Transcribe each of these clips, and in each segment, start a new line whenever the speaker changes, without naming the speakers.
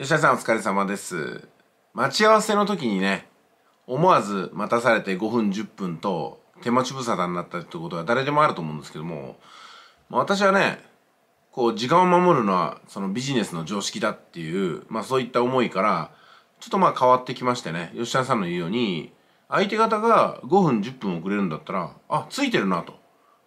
吉田さんお疲れ様です。待ち合わせの時にね、思わず待たされて5分10分と手持ち無沙汰になったってことは誰でもあると思うんですけども、まあ、私はね、こう時間を守るのはそのビジネスの常識だっていう、まあそういった思いから、ちょっとまあ変わってきましてね、吉田さんの言うように、相手方が5分10分遅れるんだったら、あ、ついてるなと。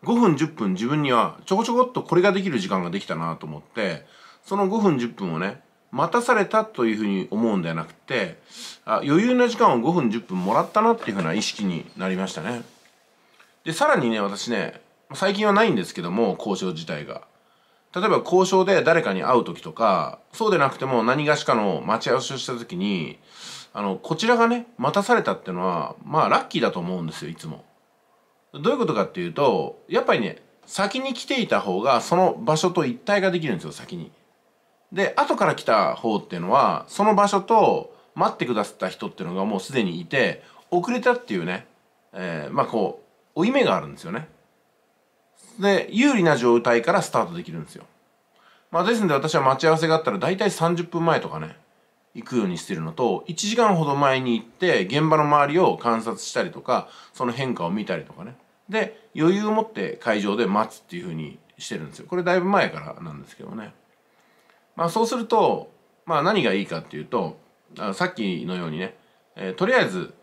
5分10分自分にはちょこちょこっとこれができる時間ができたなと思って、その5分10分をね、待たされたというふうに思うんではなくてあ余裕な時間を5分10分もらったなっていうふうな意識になりましたねでさらにね私ね最近はないんですけども交渉自体が例えば交渉で誰かに会う時とかそうでなくても何がしかの待ち合わせをした時にあのこちらがね待たされたっていうのはまあラッキーだと思うんですよいつもどういうことかっていうとやっぱりね先に来ていた方がその場所と一体ができるんですよ先にで後から来た方っていうのはその場所と待ってくださった人っていうのがもうすでにいて遅れたっていうね、えー、まあこう負い目があるんですよね。で有利な状態からスタートできるんですよ。まあ、ですので私は待ち合わせがあったら大体30分前とかね行くようにしてるのと1時間ほど前に行って現場の周りを観察したりとかその変化を見たりとかねで余裕を持って会場で待つっていうふうにしてるんですよこれだいぶ前からなんですけどね。まあ、そうすると、まあ、何がいいかっていうとさっきのようにね、えー、とりあえず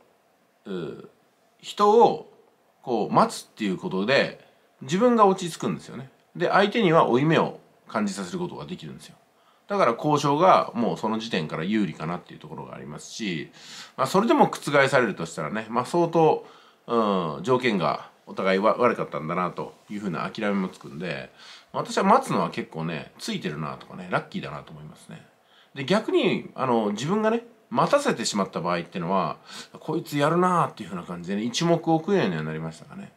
人をこう待つっていうことで自分が落ち着くんですよね。で相手には負い目を感じさせることができるんですよ。だから交渉がもうその時点から有利かなっていうところがありますし、まあ、それでも覆されるとしたらね、まあ、相当、うん、条件がお互い悪かったんだなというふうな諦めもつくんで私は待つのは結構ねついてるなとかねラッキーだなと思いますね。で逆にあの自分がね待たせてしまった場合ってのはこいつやるなっていうふうな感じでね一目置くようにはなりましたかね。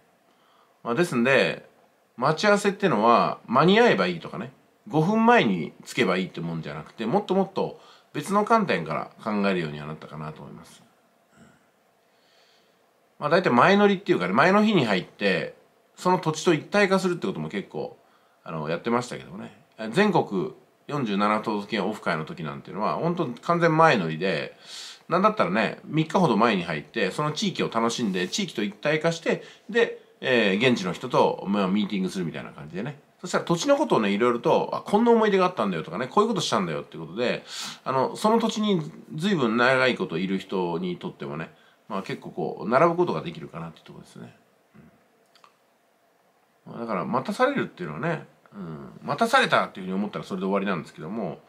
まあ、ですんで待ち合わせってのは間に合えばいいとかね5分前につけばいいってもんじゃなくてもっともっと別の観点から考えるようにはなったかなと思います。まあ、大体前乗りっていうかね前の日に入ってその土地と一体化するってことも結構あのやってましたけどね全国47都道府県オフ会の時なんていうのは本当完全前乗りでなんだったらね3日ほど前に入ってその地域を楽しんで地域と一体化してで、えー、現地の人と、まあ、ミーティングするみたいな感じでねそしたら土地のことをねいろいろとあこんな思い出があったんだよとかねこういうことしたんだよってことであのその土地に随分長いこといる人にとってもねまあ、結構こう並ぶことができるかなっていうとこですね、うん、だから待たされるっていうのはね、うん、待たされたっていうふうに思ったらそれで終わりなんですけども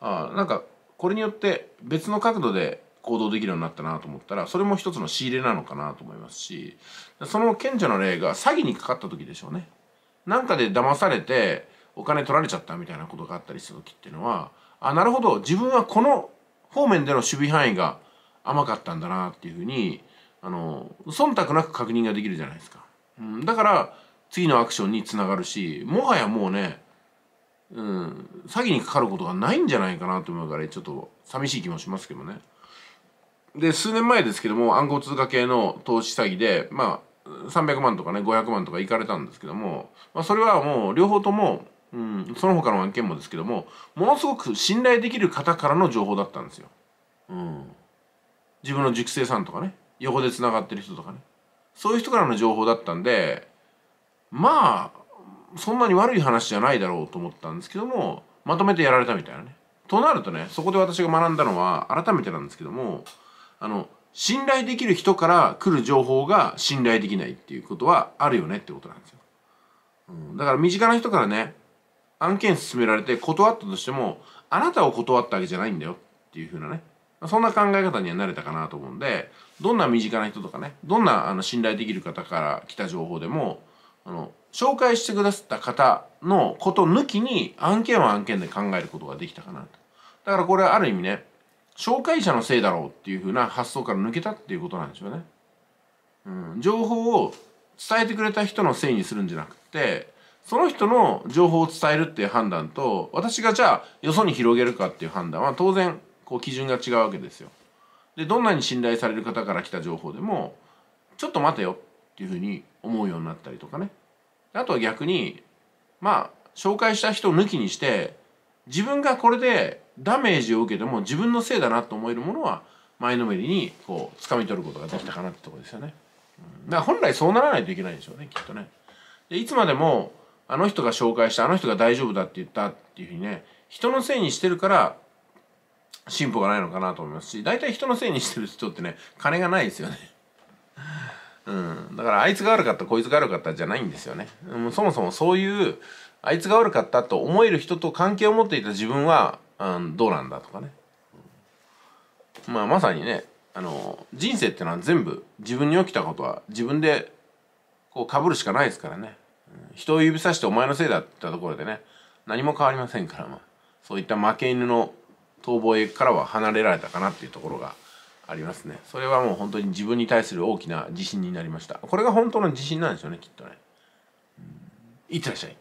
あなんかこれによって別の角度で行動できるようになったなと思ったらそれも一つの仕入れなのかなと思いますしその顕著な例が詐欺にかかった時でしょうねなんかで騙されてお金取られちゃったみたいなことがあったりする時っていうのはあなるほど自分はこの方面での守備範囲が甘かったんだなっていうふうにあの忖度なく確認ができるじゃないですか、うん、だから次のアクションにつながるしもはやもうね、うん、詐欺にかかることがないんじゃないかなと思うからちょっと寂しい気もしますけどねで数年前ですけども暗号通貨系の投資詐欺でまあ300万とかね500万とかいかれたんですけども、まあ、それはもう両方とも、うん、その他の案件もですけどもものすごく信頼できる方からの情報だったんですよ。うん自分の塾生さんとかね横でつながってる人とかねそういう人からの情報だったんでまあそんなに悪い話じゃないだろうと思ったんですけどもまとめてやられたみたいなね。となるとねそこで私が学んだのは改めてなんですけどもあの信頼できる人から来る情報が信頼できないっていうことはあるよねってことなんですよ。うん、だから身近な人からね案件勧められて断ったとしてもあなたを断ったわけじゃないんだよっていう風なねそんな考え方には慣れたかなと思うんでどんな身近な人とかねどんなあの信頼できる方から来た情報でもあの紹介してくださった方のこと抜きに案件は案件で考えることができたかなと。だからこれはある意味ね紹介者のせいだろうっていうふうな発想から抜けたっていうことなんでしょうね。うん、情報を伝えてくれた人のせいにするんじゃなくてその人の情報を伝えるっていう判断と私がじゃあよそに広げるかっていう判断は当然こう基準が違うわけですよ。でどんなに信頼される方から来た情報でもちょっと待てよっていうふうに思うようになったりとかねあとは逆にまあ紹介した人を抜きにして自分がこれでダメージを受けても自分のせいだなと思えるものは前のめりにこう掴み取ることができたかなってとこですよね。うん、だから本来そうならないといけないんでしょうねきっとね。でいつまでもあの人が紹介したあの人が大丈夫だって言ったっていうふうにね人のせいにしてるから進歩がないのかなと思いますし大体人のせいにしてる人ってね金がないですよね。うん、だからあいつが悪かったこいつが悪かったじゃないんですよね。うん、そもそもそういうあいつが悪かったと思える人と関係を持っていた自分は、うん、どうなんだとかね。まあまさにねあの人生ってのは全部自分に起きたことは自分でこうかぶるしかないですからね。人を指さしてお前のせいだって言ったところでね何も変わりませんから、まあ、そういった負け犬の遠吠えからは離れられたかなっていうところがありますねそれはもう本当に自分に対する大きな自信になりましたこれが本当の自信なんですよねきっとね、いってらっしゃい